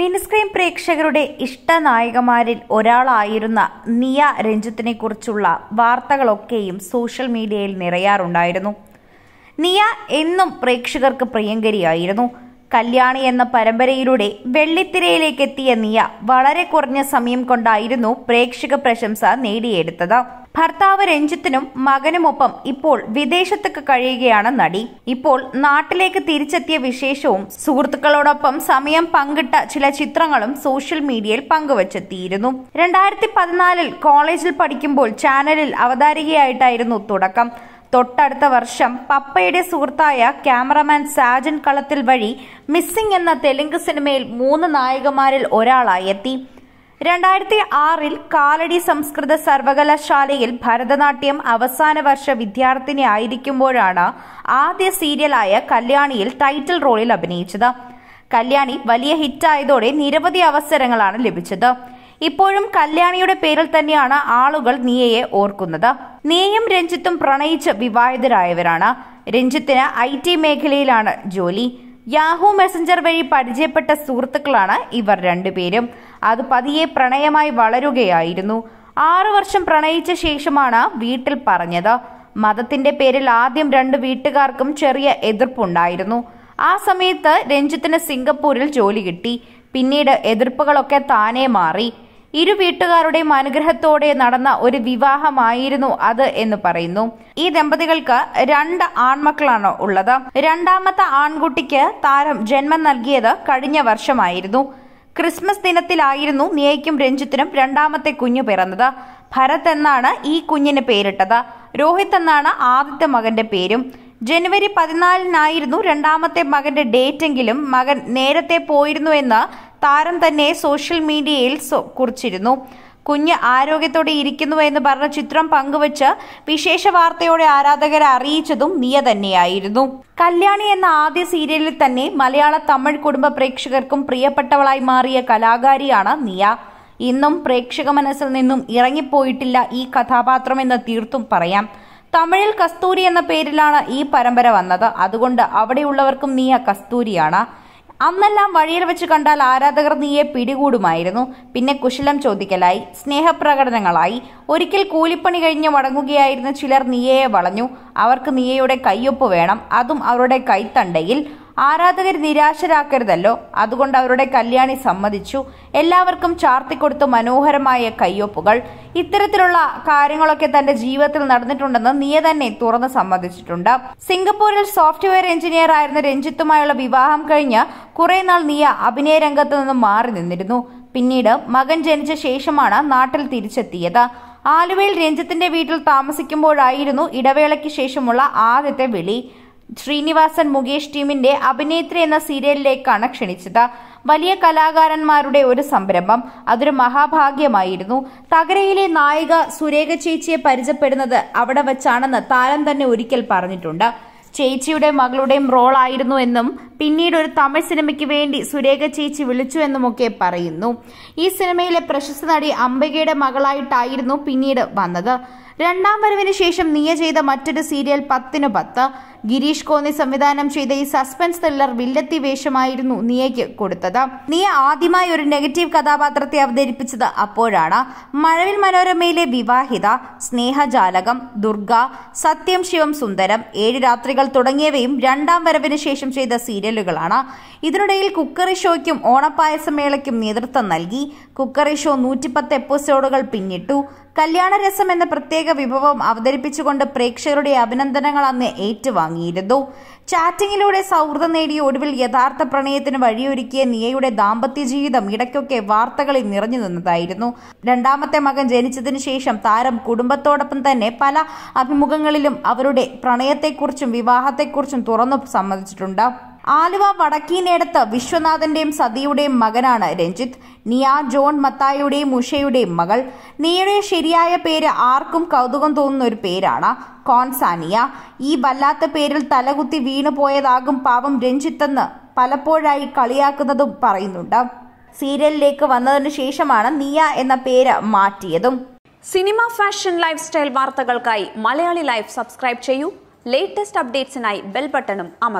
മിനിസ്ക്രീം പ്രേക്ഷകരുടെ ഇഷ്ട നായികമാരിൽ ഒരാളായിരുന്ന നിയ രഞ്ജിത്തിനെ കുറിച്ചുള്ള വാർത്തകളൊക്കെയും സോഷ്യൽ മീഡിയയിൽ നിറയാറുണ്ടായിരുന്നു നിയ എന്നും പ്രേക്ഷകർക്ക് പ്രിയങ്കരിയായിരുന്നു കല്യാണി എന്ന പരമ്പരയിലൂടെ വെള്ളിത്തിരയിലേക്കെത്തിയ നിയ വളരെ കുറഞ്ഞ സമയം കൊണ്ടായിരുന്നു പ്രേക്ഷക പ്രശംസ നേടിയെടുത്തത് ഭർത്താവ് രഞ്ജിത്തിനും മകനുമൊപ്പം ഇപ്പോൾ വിദേശത്തൊക്കെ കഴിയുകയാണ് നടി ഇപ്പോൾ നാട്ടിലേക്ക് തിരിച്ചെത്തിയ വിശേഷവും സുഹൃത്തുക്കളോടൊപ്പം സമയം പങ്കിട്ട ചില ചിത്രങ്ങളും സോഷ്യൽ മീഡിയയിൽ പങ്കുവച്ചെത്തിയിരുന്നു രണ്ടായിരത്തി പതിനാലിൽ കോളേജിൽ പഠിക്കുമ്പോൾ ചാനലിൽ അവതാരികയായിട്ടായിരുന്നു തുടക്കം തൊട്ടടുത്ത വർഷം പപ്പയുടെ സുഹൃത്തായ ക്യാമറമാൻ സാജൻ കളത്തിൽ വഴി മിസ്സിംഗ് എന്ന തെലുങ്ക് സിനിമയിൽ മൂന്ന് നായകമാരിൽ ഒരാളായി എത്തി രണ്ടായിരത്തി ആറിൽ കാലടി സംസ്കൃത സർവകലാശാലയിൽ ഭരതനാട്യം അവസാന വർഷ വിദ്യാർത്ഥിനി ആയിരിക്കുമ്പോഴാണ് ആദ്യ സീരിയലായ കല്യാണിയിൽ ടൈറ്റിൽ റോളിൽ അഭിനയിച്ചത് കല്യാണി വലിയ ഹിറ്റായതോടെ നിരവധി അവസരങ്ങളാണ് ലഭിച്ചത് ഇപ്പോഴും കല്യാണിയുടെ പേരിൽ തന്നെയാണ് ആളുകൾ നിയയെ ഓർക്കുന്നത് നിയയും രഞ്ജിത്തും പ്രണയിച്ച് വിവാഹിതരായവരാണ് രഞ്ജിത്തിന് ഐ ടി മേഖലയിലാണ് ജോലി യാഹു മെസഞ്ചർ വഴി പരിചയപ്പെട്ട സുഹൃത്തുക്കളാണ് ഇവർ രണ്ടുപേരും അത് പതിയെ പ്രണയമായി വളരുകയായിരുന്നു ആറു വർഷം പ്രണയിച്ച ശേഷമാണ് വീട്ടിൽ പറഞ്ഞത് മതത്തിന്റെ പേരിൽ ആദ്യം രണ്ട് വീട്ടുകാർക്കും ചെറിയ എതിർപ്പുണ്ടായിരുന്നു ആ സമയത്ത് രഞ്ജിത്തിന് സിംഗപ്പൂരിൽ ജോലി കിട്ടി പിന്നീട് എതിർപ്പുകളൊക്കെ താനെ മാറി ഇരു വീട്ടുകാരുടെയും അനുഗ്രഹത്തോടെ നടന്ന ഒരു വിവാഹമായിരുന്നു അത് എന്ന് പറയുന്നു ഈ ദമ്പതികൾക്ക് രണ്ട് ആൺമക്കളാണ് ഉള്ളത് രണ്ടാമത്തെ ആൺകുട്ടിക്ക് താരം ജന്മം നൽകിയത് കഴിഞ്ഞ വർഷമായിരുന്നു ക്രിസ്മസ് ദിനത്തിലായിരുന്നു നിയയ്ക്കും രഞ്ജിത്തിനും രണ്ടാമത്തെ കുഞ്ഞു പിറന്നത് ഭരത് എന്നാണ് ഈ കുഞ്ഞിന് പേരിട്ടത് രോഹിത് എന്നാണ് ആദ്യത്തെ മകന്റെ പേരും ജനുവരി പതിനാലിനായിരുന്നു രണ്ടാമത്തെ മകന്റെ ഡേറ്റെങ്കിലും മകൻ നേരത്തെ പോയിരുന്നു എന്ന് താരം തന്നെ സോഷ്യൽ മീഡിയയിൽ കുറിച്ചിരുന്നു കുഞ്ഞ് ആരോഗ്യത്തോടെ ഇരിക്കുന്നു എന്ന് പറഞ്ഞ ചിത്രം പങ്കുവച്ച് വിശേഷ വാർത്തയോടെ ആരാധകരെ അറിയിച്ചതും നിയ തന്നെയായിരുന്നു കല്യാണി എന്ന ആദ്യ സീരിയലിൽ തന്നെ മലയാള തമിഴ് കുടുംബ പ്രേക്ഷകർക്കും പ്രിയപ്പെട്ടവളായി മാറിയ കലാകാരിയാണ് നിയ ഇന്നും പ്രേക്ഷക മനസ്സിൽ നിന്നും ഇറങ്ങിപ്പോയിട്ടില്ല ഈ കഥാപാത്രം എന്ന് തീർത്തും പറയാം തമിഴിൽ കസ്തൂരി എന്ന പേരിലാണ് ഈ പരമ്പര വന്നത് അതുകൊണ്ട് അവിടെയുള്ളവർക്കും നീയ കസ്തൂരിയാണ് അന്നെല്ലാം വഴിയിൽ വെച്ച് കണ്ടാൽ ആരാധകർ നീയെ പിടികൂടുമായിരുന്നു പിന്നെ കുശലം ചോദിക്കലായി സ്നേഹപ്രകടനങ്ങളായി ഒരിക്കൽ കൂലിപ്പണി കഴിഞ്ഞ് മടങ്ങുകയായിരുന്ന ചിലർ നീയെ വളഞ്ഞു അവർക്ക് നീയയുടെ കയ്യൊപ്പ് വേണം അതും അവരുടെ കൈത്തണ്ടയിൽ ആരാധകർ നിരാശരാക്കരുതല്ലോ അതുകൊണ്ട് അവരുടെ കല്യാണി സമ്മതിച്ചു എല്ലാവർക്കും ചാർത്തിക്കൊടുത്തു മനോഹരമായ കയ്യൊപ്പുകൾ ഇത്തരത്തിലുള്ള കാര്യങ്ങളൊക്കെ തന്റെ ജീവിതത്തിൽ നടന്നിട്ടുണ്ടെന്ന് നിയ തന്നെ തുറന്ന് സമ്മതിച്ചിട്ടുണ്ട് സിംഗപ്പൂരിൽ സോഫ്റ്റ്വെയർ എഞ്ചിനീയർ ആയിരുന്ന രഞ്ജിത്തുമായുള്ള വിവാഹം കഴിഞ്ഞ് കുറെ നാൾ നിയ അഭിനയ രംഗത്ത് നിന്ന് മാറി നിന്നിരുന്നു പിന്നീട് മകൻ ജനിച്ച ശേഷമാണ് നാട്ടിൽ തിരിച്ചെത്തിയത് ആലുവയിൽ രഞ്ജിത്തിന്റെ വീട്ടിൽ താമസിക്കുമ്പോഴായിരുന്നു ഇടവേളയ്ക്ക് ശേഷമുള്ള ആദ്യത്തെ വിളി ശ്രീനിവാസൻ മുകേഷ് ടീമിന്റെ അഭിനേത്രി എന്ന സീരിയലിലേക്കാണ് ക്ഷണിച്ചത് വലിയ കലാകാരന്മാരുടെ ഒരു സംരംഭം അതൊരു മഹാഭാഗ്യമായിരുന്നു തകരയിലെ നായിക സുരേഖ ചേച്ചിയെ പരിചയപ്പെടുന്നത് അവിടെ വെച്ചാണെന്ന് താരം തന്നെ ഒരിക്കൽ പറഞ്ഞിട്ടുണ്ട് ചേച്ചിയുടെ മകളുടെയും റോളായിരുന്നു എന്നും പിന്നീട് ഒരു തമിഴ് സിനിമയ്ക്ക് വേണ്ടി സുരേഖ ചേച്ചി വിളിച്ചു എന്നുമൊക്കെ പറയുന്നു ഈ സിനിമയിലെ പ്രശസ്ത നടി അംബികയുടെ മകളായിട്ടായിരുന്നു പിന്നീട് വന്നത് രണ്ടാം വരവിന് ശേഷം നീയ ചെയ്ത മറ്റൊരു സീരിയൽ പത്തിനു പത്ത് ഗിരീഷ് കോന്നി സംവിധാനം ചെയ്ത ഈ സസ്പെൻസ് ത്രില്ലർ വില്ലത്തി വേഷമായിരുന്നു നിയയ്ക്ക് കൊടുത്തത് നിയ ആദ്യമായി ഒരു നെഗറ്റീവ് കഥാപാത്രത്തെ അവതരിപ്പിച്ചത് അപ്പോഴാണ് മഴവിൽ മനോരമയിലെ വിവാഹിത സ്നേഹജാലകം ദുർഗ സത്യം ശിവം സുന്ദരം ഏഴ് രാത്രികൾ തുടങ്ങിയവയും രണ്ടാം വരവിന് ശേഷം ചെയ്ത സീരിയലുകളാണ് ഇതിനിടയിൽ കുക്കറി ഷോയ്ക്കും ഓണപ്പായസ മേളയ്ക്കും നേതൃത്വം നൽകി കുക്കറി ഷോ നൂറ്റിപ്പത്ത് എപ്പിസോഡുകൾ പിന്നിട്ടു കല്യാണരസം എന്ന പ്രത്യേക വിഭവം അവതരിപ്പിച്ചുകൊണ്ട് പ്രേക്ഷകരുടെ അഭിനന്ദനങ്ങൾ അന്ന് ഏറ്റുവാങ്ങി വാങ്ങിയിരുന്നു ചാറ്റിങ്ങിലൂടെ സൗഹൃദം നേടി ഒടുവിൽ യഥാർത്ഥ പ്രണയത്തിന് വഴിയൊരുക്കിയ നിയയുടെ ദാമ്പത്യ ജീവിതം ഇടയ്ക്കൊക്കെ വാർത്തകളിൽ നിറഞ്ഞു നിന്നതായിരുന്നു രണ്ടാമത്തെ മകൻ ജനിച്ചതിന് ശേഷം താരം കുടുംബത്തോടൊപ്പം തന്നെ പല അഭിമുഖങ്ങളിലും അവരുടെ പ്രണയത്തെക്കുറിച്ചും വിവാഹത്തെക്കുറിച്ചും തുറന്നു സമ്മതിച്ചിട്ടുണ്ട് ആലുവ വടക്കീനേടത്ത് വിശ്വനാഥന്റെയും സതിയുടെയും മകനാണ് രഞ്ജിത്ത് നിയ ജോൺ മത്തായിയുടെയും ഉഷയുടെയും മകൾ നിയയുടെ ശരിയായ പേര് ആർക്കും കൗതുകം തോന്നുന്ന ഒരു പേരാണ് കോൺസാനിയ ഈ വല്ലാത്ത പേരിൽ തലകുത്തി വീണുപോയതാകും പാവം എന്ന് പലപ്പോഴായി കളിയാക്കുന്നതും പറയുന്നുണ്ട് സീരിയലിലേക്ക് വന്നതിന് ശേഷമാണ് നിയ എന്ന പേര് മാറ്റിയതും സിനിമ ഫാഷൻ ലൈഫ് സ്റ്റൈൽ വാർത്തകൾക്കായി മലയാളി ലൈഫ് സബ്സ്ക്രൈബ് ചെയ്യൂ ലേറ്റസ്റ്റ് അപ്ഡേറ്റ്സിനായി ബെൽ ബട്ടണും അമർ